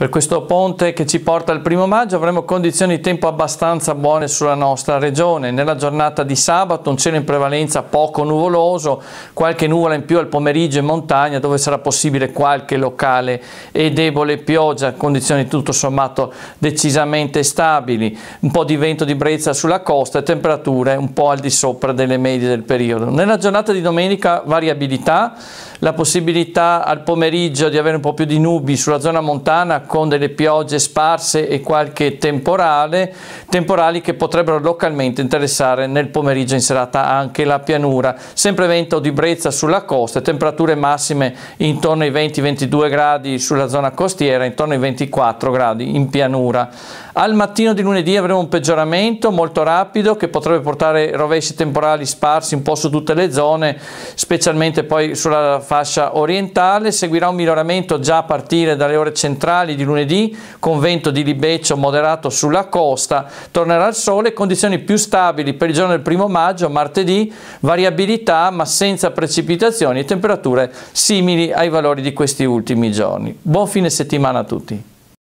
per questo ponte che ci porta il primo maggio avremo condizioni di tempo abbastanza buone sulla nostra regione. Nella giornata di sabato un cielo in prevalenza poco nuvoloso, qualche nuvola in più al pomeriggio in montagna dove sarà possibile qualche locale e debole pioggia, condizioni tutto sommato decisamente stabili, un po' di vento di brezza sulla costa e temperature un po' al di sopra delle medie del periodo. Nella giornata di domenica variabilità la possibilità al pomeriggio di avere un po' più di nubi sulla zona montana con delle piogge sparse e qualche temporale, temporali che potrebbero localmente interessare nel pomeriggio in serata anche la pianura. Sempre vento di brezza sulla costa, temperature massime intorno ai 20-22 gradi sulla zona costiera, intorno ai 24 gradi in pianura. Al mattino di lunedì avremo un peggioramento molto rapido che potrebbe portare rovesci temporali sparsi un po' su tutte le zone, specialmente poi sulla fascia orientale, seguirà un miglioramento già a partire dalle ore centrali di lunedì con vento di libeccio moderato sulla costa, tornerà il sole, condizioni più stabili per il giorno del primo maggio, martedì, variabilità ma senza precipitazioni e temperature simili ai valori di questi ultimi giorni. Buon fine settimana a tutti!